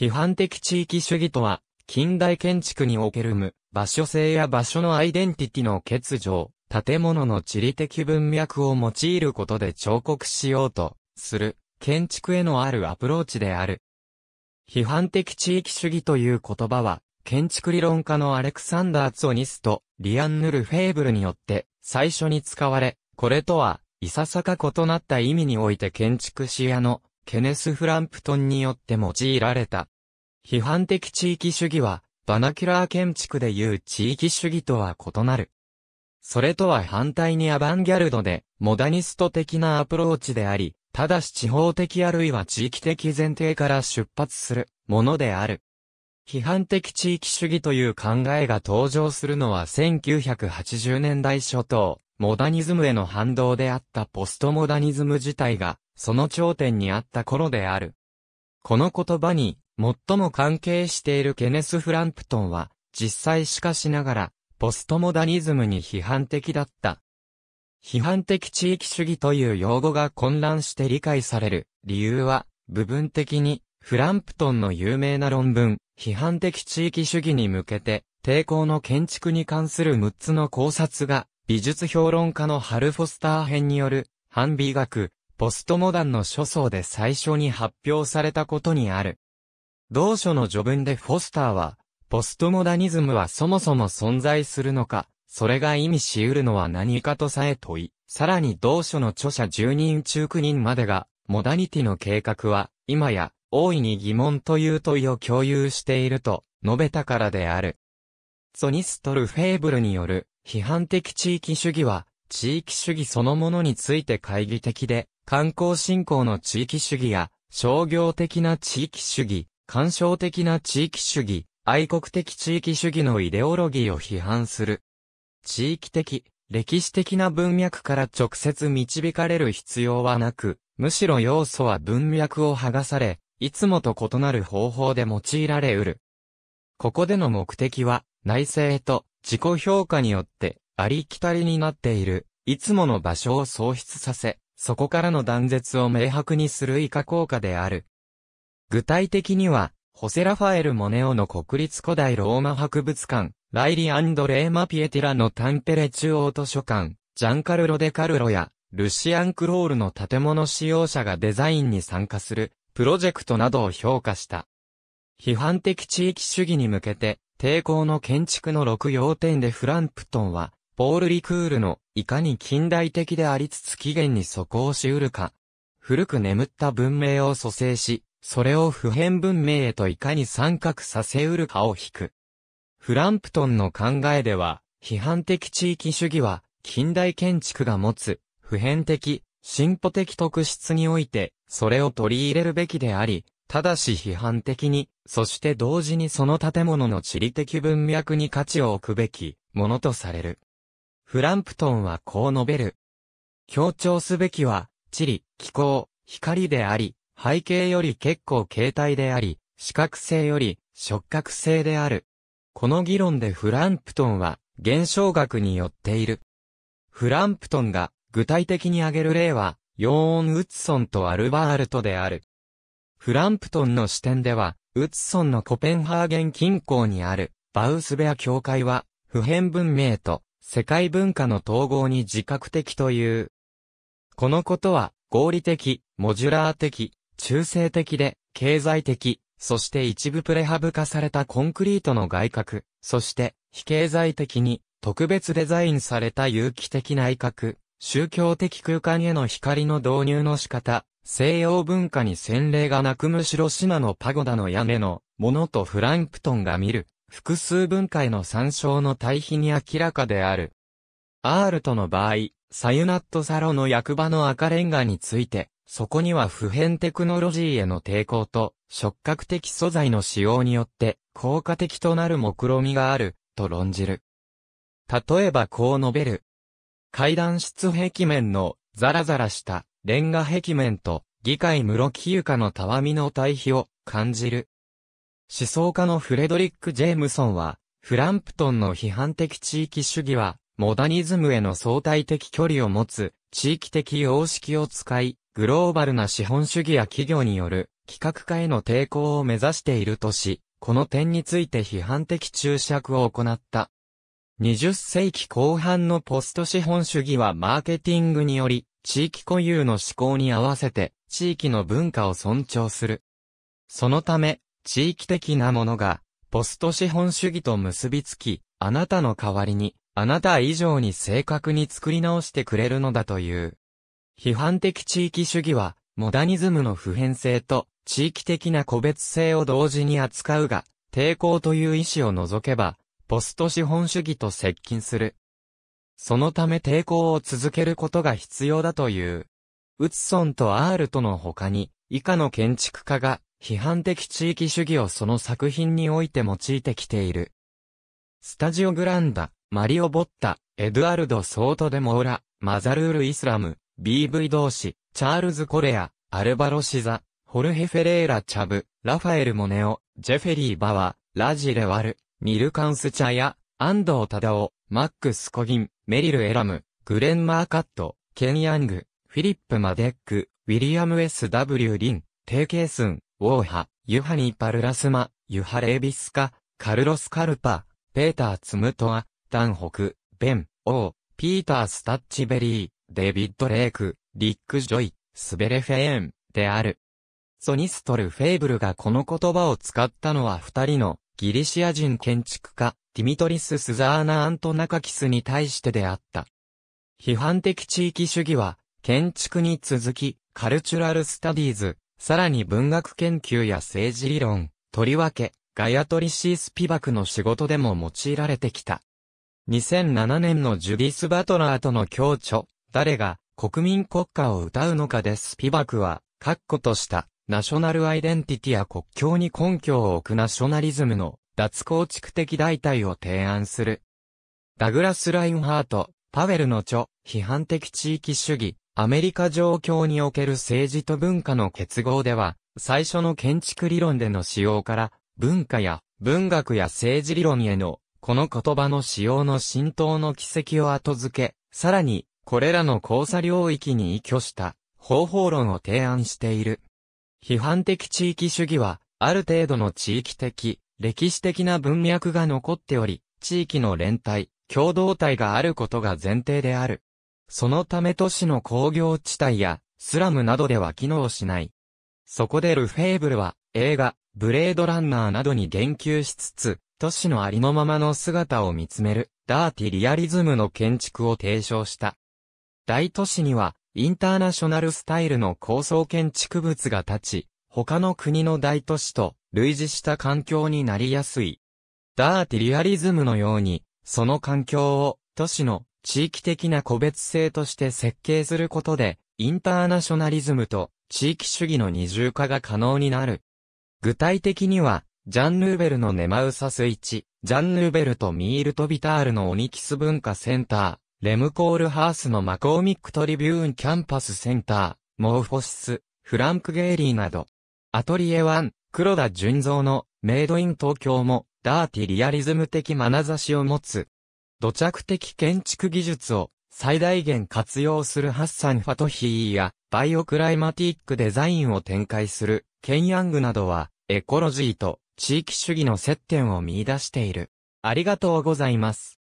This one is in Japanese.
批判的地域主義とは、近代建築における無、場所性や場所のアイデンティティの欠如、建物の地理的文脈を用いることで彫刻しようと、する、建築へのあるアプローチである。批判的地域主義という言葉は、建築理論家のアレクサンダー・ツオニスとリアン・ヌル・フェーブルによって最初に使われ、これとは、いささか異なった意味において建築しやのケネス・フランプトンによって用いられた。批判的地域主義は、バナキュラー建築でいう地域主義とは異なる。それとは反対にアバンギャルドで、モダニスト的なアプローチであり、ただし地方的あるいは地域的前提から出発するものである。批判的地域主義という考えが登場するのは1980年代初頭、モダニズムへの反動であったポストモダニズム自体が、その頂点にあった頃である。この言葉に、最も関係しているケネス・フランプトンは、実際しかしながら、ポストモダニズムに批判的だった。批判的地域主義という用語が混乱して理解される理由は、部分的に、フランプトンの有名な論文、批判的地域主義に向けて、抵抗の建築に関する6つの考察が美術評論家のハル・フォスター編による、反美学、ポストモダンの書相で最初に発表されたことにある。同書の序文でフォスターは、ポストモダニズムはそもそも存在するのか、それが意味し得るのは何かとさえ問い、さらに同書の著者10人中9人までが、モダニティの計画は、今や、大いに疑問という問いを共有していると述べたからである。ソニストル・フェーブルによる、批判的地域主義は、地域主義そのものについて懐疑的で、観光振興の地域主義や、商業的な地域主義、干渉的な地域主義、愛国的地域主義のイデオロギーを批判する。地域的、歴史的な文脈から直接導かれる必要はなく、むしろ要素は文脈を剥がされ、いつもと異なる方法で用いられうる。ここでの目的は、内政と自己評価によってありきたりになっている、いつもの場所を喪失させ、そこからの断絶を明白にする以下効果である。具体的には、ホセラファエル・モネオの国立古代ローマ博物館、ライリ・アンドレーマ・ピエティラのタンペレ中央図書館、ジャンカルロ・デ・カルロや、ルシアン・クロールの建物使用者がデザインに参加する、プロジェクトなどを評価した。批判的地域主義に向けて、抵抗の建築の6要点でフランプトンは、ポール・リクールの、いかに近代的でありつつ起源に素行し得るか、古く眠った文明を蘇生し、それを普遍文明へといかに参画させ得るかを引く。フランプトンの考えでは、批判的地域主義は、近代建築が持つ、普遍的、進歩的特質において、それを取り入れるべきであり、ただし批判的に、そして同時にその建物の地理的文脈に価値を置くべきものとされる。フランプトンはこう述べる。強調すべきは、地理、気候、光であり、背景より結構形態であり、視覚性より触覚性である。この議論でフランプトンは、現象学によっている。フランプトンが具体的に挙げる例は、ヨーン・ウッソンとアルバールトである。フランプトンの視点では、ウッツソンのコペンハーゲン近郊にある、バウスベア教会は、普遍文明と、世界文化の統合に自覚的という。このことは、合理的、モジュラー的、中性的で、経済的、そして一部プレハブ化されたコンクリートの外郭、そして非経済的に特別デザインされた有機的内閣、宗教的空間への光の導入の仕方、西洋文化に洗礼がなくむしろ島のパゴダの屋根のものとフランクトンが見る複数文化への参照の対比に明らかである。アールトの場合、サユナットサロの役場の赤レンガについて、そこには普遍テクノロジーへの抵抗と触覚的素材の使用によって効果的となる目論みがある、と論じる。例えばこう述べる。階段室壁面のザラザラしたレンガ壁面と議会室木床のたわみの対比を感じる。思想家のフレドリック・ジェームソンは、フランプトンの批判的地域主義は、モダニズムへの相対的距離を持つ、地域的様式を使い、グローバルな資本主義や企業による、企画化への抵抗を目指しているとし、この点について批判的注釈を行った。20世紀後半のポスト資本主義はマーケティングにより地域固有の思考に合わせて、地域の文化を尊重する。そのため、地域的なものが、ポスト資本主義と結びつき、あなたの代わりに、あなた以上に正確に作り直してくれるのだという。批判的地域主義は、モダニズムの普遍性と地域的な個別性を同時に扱うが、抵抗という意思を除けば、ポスト資本主義と接近する。そのため抵抗を続けることが必要だという。ウツソンとアールとの他に、以下の建築家が、批判的地域主義をその作品において用いてきている。スタジオグランダ、マリオ・ボッタ、エドゥアルド・ソート・デ・モーラ、マザルール・イスラム、BV 同士、チャールズ・コレア、アルバロ・シザ、ホルヘ・フェレーラ・チャブ、ラファエル・モネオ、ジェフェリー・バワ、ラジレ・ワル、ミルカンス・チャヤ、アン安タダオ、マックス・コギン、メリル・エラム、グレン・マーカット、ケン・ヤング、フィリップ・マデック、ウィリアム・ S.W. リン、テイケースン、ウォーハ、ユハニ・パルラスマ、ユハ・レービスカ、カルロス・カルパ、ペーター・ツムトア、ダン・ホク、ベン、オー、ピーター・スタッチベリー、デビッド・レイク、リック・ジョイ、スベレフェーン、である。ソニストル・フェーブルがこの言葉を使ったのは二人のギリシア人建築家、ティミトリス・スザーナ・アントナカキスに対してであった。批判的地域主義は、建築に続き、カルチュラル・スタディーズ、さらに文学研究や政治理論、とりわけ、ガヤトリシー・スピバクの仕事でも用いられてきた。2007年のジュディス・バトラーとの共著、誰が国民国家を歌うのかでスピバクは、確固とした、ナショナルアイデンティティや国境に根拠を置くナショナリズムの脱構築的代替を提案する。ダグラス・ラインハート、パウェルの著、批判的地域主義、アメリカ状況における政治と文化の結合では、最初の建築理論での使用から、文化や文学や政治理論への、この言葉の使用の浸透の軌跡を後付け、さらに、これらの交差領域に依拠した方法論を提案している。批判的地域主義は、ある程度の地域的、歴史的な文脈が残っており、地域の連帯、共同体があることが前提である。そのため都市の工業地帯やスラムなどでは機能しない。そこでルフェーブルは映画、ブレードランナーなどに言及しつつ、都市のありのままの姿を見つめる、ダーティリアリズムの建築を提唱した。大都市には、インターナショナルスタイルの高層建築物が立ち、他の国の大都市と類似した環境になりやすい。ダーティリアリズムのように、その環境を都市の地域的な個別性として設計することで、インターナショナリズムと地域主義の二重化が可能になる。具体的には、ジャン・ヌーベルのネマウサス1、ジャン・ヌーベルとミール・トビタールのオニキス文化センター、レム・コール・ハースのマコーミック・トリビューン・キャンパスセンター、モーフォシス、フランク・ゲーリーなど、アトリエ1、黒田純三のメイドイン東京もダーティリアリズム的眼差しを持つ。土着的建築技術を最大限活用するハッサン・ファトヒーやバイオクライマティックデザインを展開するケンヤングなどはエコロジーと地域主義の接点を見出している。ありがとうございます。